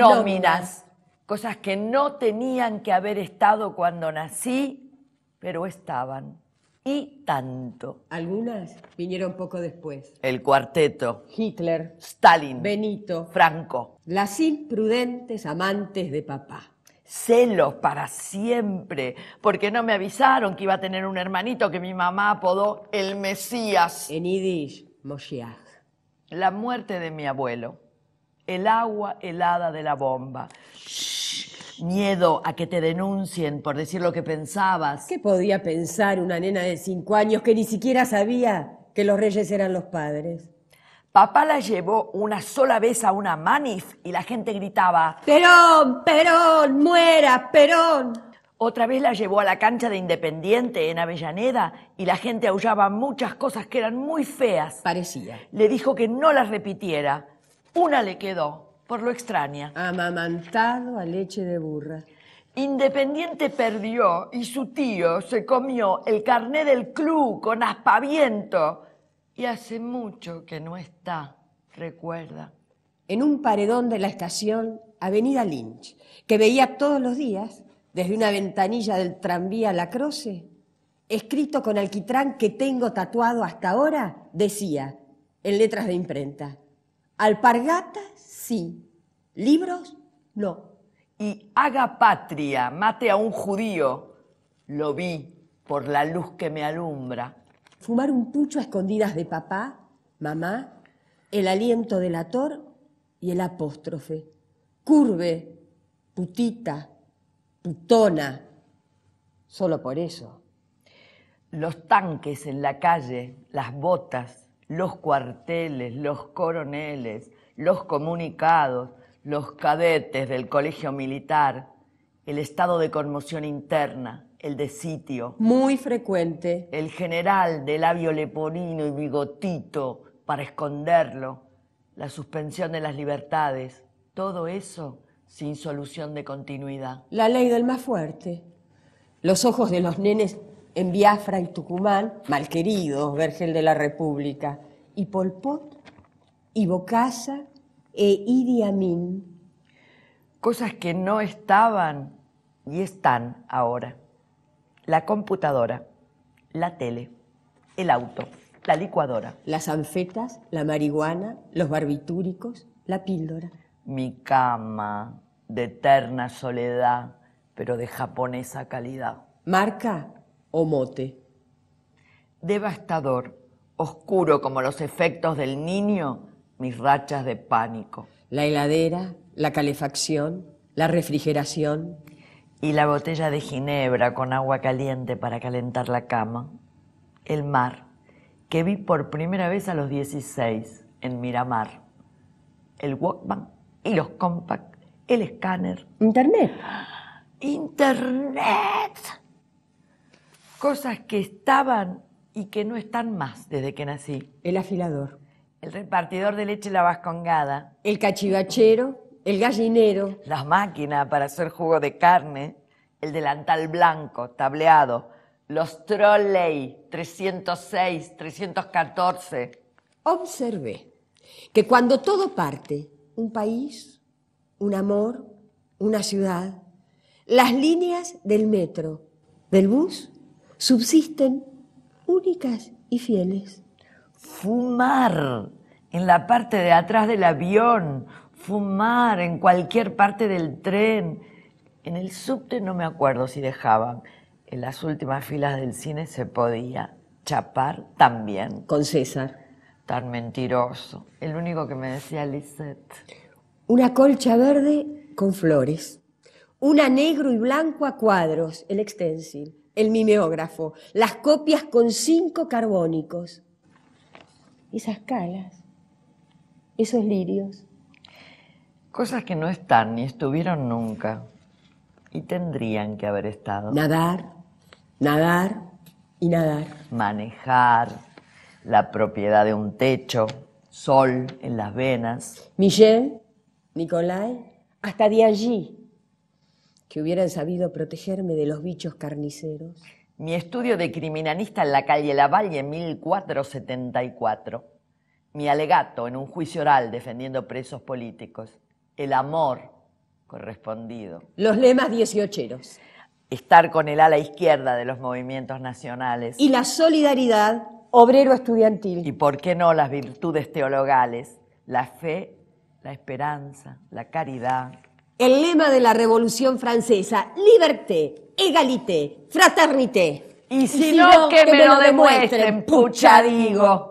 nóminas, cosas que no tenían que haber estado cuando nací, pero estaban. Y tanto. Algunas vinieron poco después. El cuarteto. Hitler. Stalin. Benito. Franco. Las imprudentes amantes de papá celos para siempre, porque no me avisaron que iba a tener un hermanito que mi mamá apodó el Mesías. En Yiddish, Moshiach. La muerte de mi abuelo el agua helada de la bomba. miedo a que te denuncien por decir lo que pensabas. ¿Qué podía pensar una nena de cinco años que ni siquiera sabía que los reyes eran los padres? Papá la llevó una sola vez a una manif y la gente gritaba, Perón, Perón, muera, Perón. Otra vez la llevó a la cancha de Independiente en Avellaneda y la gente aullaba muchas cosas que eran muy feas. Parecía. Le dijo que no las repitiera. Una le quedó, por lo extraña. Amamantado a leche de burra. Independiente perdió y su tío se comió el carné del club con aspaviento. Y hace mucho que no está, recuerda. En un paredón de la estación Avenida Lynch, que veía todos los días, desde una ventanilla del tranvía La Croce, escrito con alquitrán que tengo tatuado hasta ahora, decía, en letras de imprenta, Alpargata, sí. Libros, no. Y haga patria, mate a un judío. Lo vi por la luz que me alumbra. Fumar un pucho a escondidas de papá, mamá, el aliento del ator y el apóstrofe. Curve, putita, putona. Solo por eso. Los tanques en la calle, las botas, los cuarteles, los coroneles, los comunicados, los cadetes del colegio militar, el estado de conmoción interna, el de sitio. Muy frecuente. El general de labio leporino y bigotito para esconderlo, la suspensión de las libertades, todo eso sin solución de continuidad. La ley del más fuerte. Los ojos de los nenes en Biafra y Tucumán, malqueridos, Vergel de la República, y Pol Pot, y Bocasa e Idi Cosas que no estaban y están ahora. La computadora, la tele, el auto, la licuadora. Las anfetas, la marihuana, los barbitúricos, la píldora. Mi cama, de eterna soledad, pero de japonesa calidad. Marca o mote. Devastador, oscuro como los efectos del niño, mis rachas de pánico. La heladera, la calefacción, la refrigeración. Y la botella de ginebra con agua caliente para calentar la cama. El mar, que vi por primera vez a los 16 en Miramar. El Walkman y los Compact, el escáner. Internet. ¡Ah! Internet cosas que estaban y que no están más desde que nací. El afilador. El repartidor de leche la vascongada. El cachivachero. El gallinero. Las máquinas para hacer jugo de carne. El delantal blanco, tableado. Los trolley 306, 314. Observé que cuando todo parte, un país, un amor, una ciudad, las líneas del metro, del bus subsisten únicas y fieles. Fumar en la parte de atrás del avión, fumar en cualquier parte del tren. En el subte no me acuerdo si dejaban. En las últimas filas del cine se podía chapar también. Con César. Tan mentiroso. El único que me decía Lisette. Una colcha verde con flores. Una negro y blanco a cuadros, el extensil el mimeógrafo, las copias con cinco carbónicos. Esas calas, esos lirios. Cosas que no están ni estuvieron nunca y tendrían que haber estado. Nadar, nadar y nadar. Manejar la propiedad de un techo, sol en las venas. Michel, Nicolai, hasta de allí que hubieran sabido protegerme de los bichos carniceros. Mi estudio de criminalista en la calle Lavalle en 1474. Mi alegato en un juicio oral defendiendo presos políticos. El amor correspondido. Los lemas dieciocheros. Estar con el ala izquierda de los movimientos nacionales. Y la solidaridad obrero-estudiantil. Y por qué no las virtudes teologales, la fe, la esperanza, la caridad, el lema de la Revolución Francesa, liberté, égalité, fraternité. Y si, no, que, me, lo demuestren pucha digo.